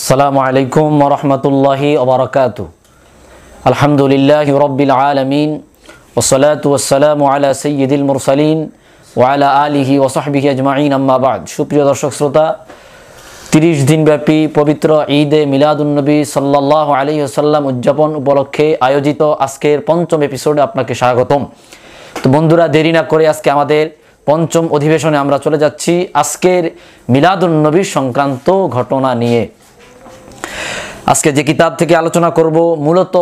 আসসালামু আলাইকুম রহমতুল্লাহি ওবরাকাত আলহামদুলিল্লাহ রব্বিল আলমিন ওসলাত ওসালাম আলা সৈয়দুল মুরসালিন ওয়ালা আলিহি ওসাহবিহি আজমাইন আম্মাবাদ সুপ্রিয় দর্শক শ্রোতা তিরিশ ব্যাপী পবিত্র ঈদে মিলাদুন্নবী সাল্লাহ আলী আসাল্লাম উদযাপন উপলক্ষে আয়োজিত আজকের পঞ্চম এপিসোডে আপনাকে স্বাগতম তো বন্ধুরা দেরি না করে আজকে আমাদের পঞ্চম অধিবেশনে আমরা চলে যাচ্ছি আজকের মিলাদুন্নবী সংক্রান্ত ঘটনা নিয়ে আজকে যে কিতাব থেকে আলোচনা করব মূলত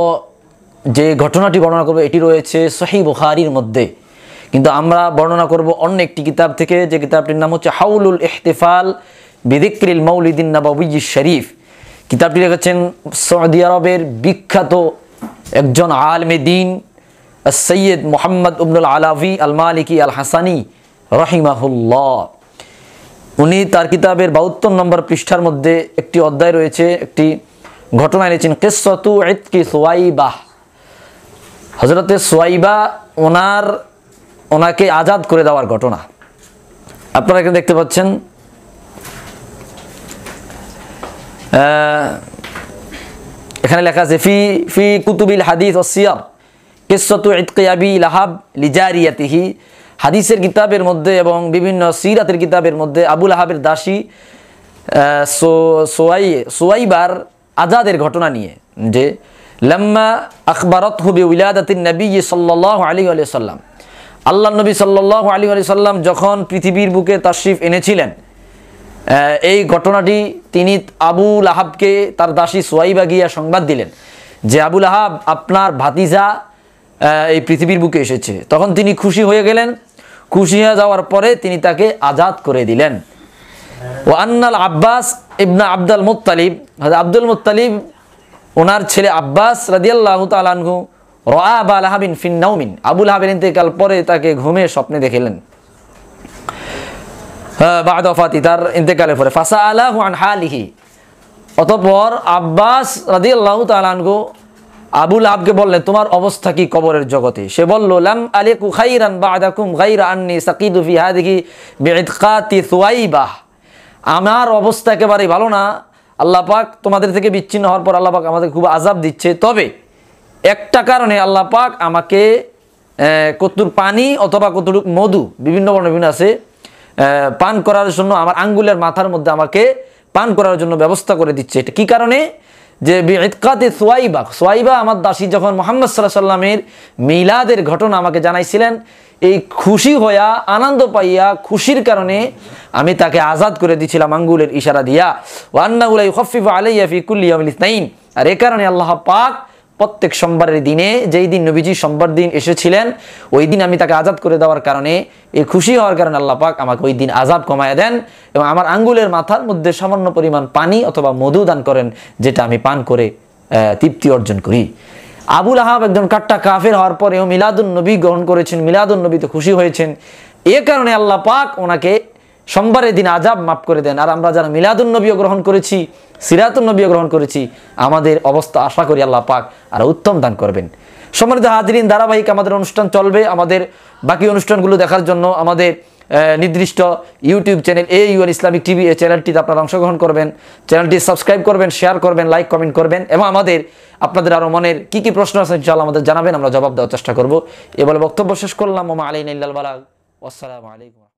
যে ঘটনাটি বর্ণনা করব এটি রয়েছে সহি বুখারির মধ্যে কিন্তু আমরা বর্ণনা করব অন্য একটি কিতাব থেকে যে কিতাবটির নাম হচ্ছে হাউলুল ইহতিফাল বিদিক্রিল মৌলিদিন নবাবিজি শরীফ কিতাবটি লিখেছেন সৌদি আরবের বিখ্যাত একজন আলমে দিন সৈয়দ মোহাম্মদ উবনুল আলাভি আল মালিকি আল হাসানি রহিমাহুল্লাহ উনি তার কিতাবের বাহাত্তর নম্বর পৃষ্ঠার মধ্যে একটি অধ্যায় রয়েছে একটি ঘটনা এনেছেন কেসু ইতকি সোয়াইবাহ হজরতে সোয়াইবা ওনার ওনাকে আজাদ করে দেওয়ার ঘটনা আপনারা এখানে দেখতে পাচ্ছেন এখানে লেখা আছে ফি ফি কুতুবিল হাদিস ও কেসতু ইতকি ইতকিয়াবি লাহাব লিজারিয়াতিহি হাদিসের কিতাবের মধ্যে এবং বিভিন্ন সিরাতের কিতাবের মধ্যে আবুল আহাবের দাসী সোয়াই সোয়াইবার আজাদের ঘটনা নিয়ে যে লম্মা আখবরত হুবি উলাদাতিন নবী সাল্লাহ আলী আলি সাল্লাম আল্লাহ নবী সাল্লাহ আলী আলি সাল্লাম যখন পৃথিবীর বুকে তাশরিফ এনেছিলেন এই ঘটনাটি তিনি আবুল আহাবকে তার দাসী সোয়াইবা গিয়া সংবাদ দিলেন যে আবুল আহাব আপনার ভাতিজা এই পৃথিবীর বুকে এসেছে তখন তিনি খুশি হয়ে গেলেন খুশি হয়ে যাওয়ার পরে তিনি তাকে আজাদ করে দিলেন ও আন্নাল আব্বাস ইবনা আব্দুল মুতালিব আব্দুল মুতালিব ওনার ছেলে আব্বাস রাদিয়াল্লাহ তালানহু রা আবা আলাহাবিন ফিন্নাউমিন আবুল হাবিন ইন্তেকাল পরে তাকে ঘুমে স্বপ্নে দেখিলেন বাদফাতি তার ইন্তেকালের পরে ফাসা আলাহু আন হালিহি অতপর আব্বাস রাদিয়াল্লাহ তালানহু আবুল আবকে বললেন তোমার অবস্থা কি কবরের জগতে সে বলল লাম আলিকু খাইরান বাদাকুম গাইরা আন্নি সাকিদু ফি হাদিহি বিইতকাতি সুয়াইবাহ আমার অবস্থা একেবারেই ভালো না আল্লাহ পাক তোমাদের থেকে বিচ্ছিন্ন হওয়ার পর আল্লাহ পাক আমাদের খুব আজাব দিচ্ছে তবে একটা কারণে আল্লাহ পাক আমাকে কতুর পানি অথবা কতুর মধু বিভিন্ন বর্ণ বিভিন্ন আছে পান করার জন্য আমার আঙ্গুলের মাথার মধ্যে আমাকে পান করার জন্য ব্যবস্থা করে দিচ্ছে এটা কী কারণে যে ইতকাতে সোয়াইবা সোয়াইবা আমার দাসী যখন মোহাম্মদ সাল্লাহ সাল্লামের মিলাদের ঘটনা আমাকে জানাইছিলেন এই খুশি হইয়া আনন্দ পাইয়া খুশির কারণে আমি তাকে আজাদ করে দিছিলাম আঙ্গুলের ইশারা দিয়া ওয়ান্না উলাই হফিফা আলাইয়া ফি কুল্লিয়ামিল ইসনাইন আর এ কারণে আল্লাহ পাক প্রত্যেক সোমবারের দিনে যেই দিন নবীজি সোমবার দিন এসেছিলেন ওই দিন আমি তাকে আজাদ করে দেওয়ার কারণে এই খুশি হওয়ার কারণে আল্লাহ পাক আমাকে ওই দিন আজাব কমায় দেন এবং আমার আঙ্গুলের মাথার মধ্যে সামান্য পরিমাণ পানি অথবা মধু দান করেন যেটা আমি পান করে তৃপ্তি অর্জন করি আবুল আহাব একজন কাট্টা কাফের হওয়ার পরেও মিলাদুল নবী গ্রহণ করেছেন মিলাদুল নবীতে খুশি হয়েছেন এ কারণে আল্লাহ পাক ওনাকে সোমবারের দিন আজাব মাফ করে দেন আর আমরা যারা নবীও গ্রহণ করেছি নবীও গ্রহণ করেছি আমাদের অবস্থা আশা করি আল্লাহ পাক আর উত্তম দান করবেন সম্মানিত হাজরিন ধারাবাহিক আমাদের অনুষ্ঠান চলবে আমাদের বাকি অনুষ্ঠানগুলো দেখার জন্য আমাদের নির্দিষ্ট ইউটিউব চ্যানেল এ ইউএন ইসলামিক টিভি এই চ্যানেলটিতে আপনারা অংশগ্রহণ করবেন চ্যানেলটি সাবস্ক্রাইব করবেন শেয়ার করবেন লাইক কমেন্ট করবেন এবং আমাদের আপনাদের আরও মনের কী কী প্রশ্ন আছে ইনশাল্লাহ আমাদের জানাবেন আমরা জবাব দেওয়ার চেষ্টা করবো এবার বক্তব্য শেষ করলাম ওমা আলী নাল্লাল বালাগ আসসালামু আলাইকুম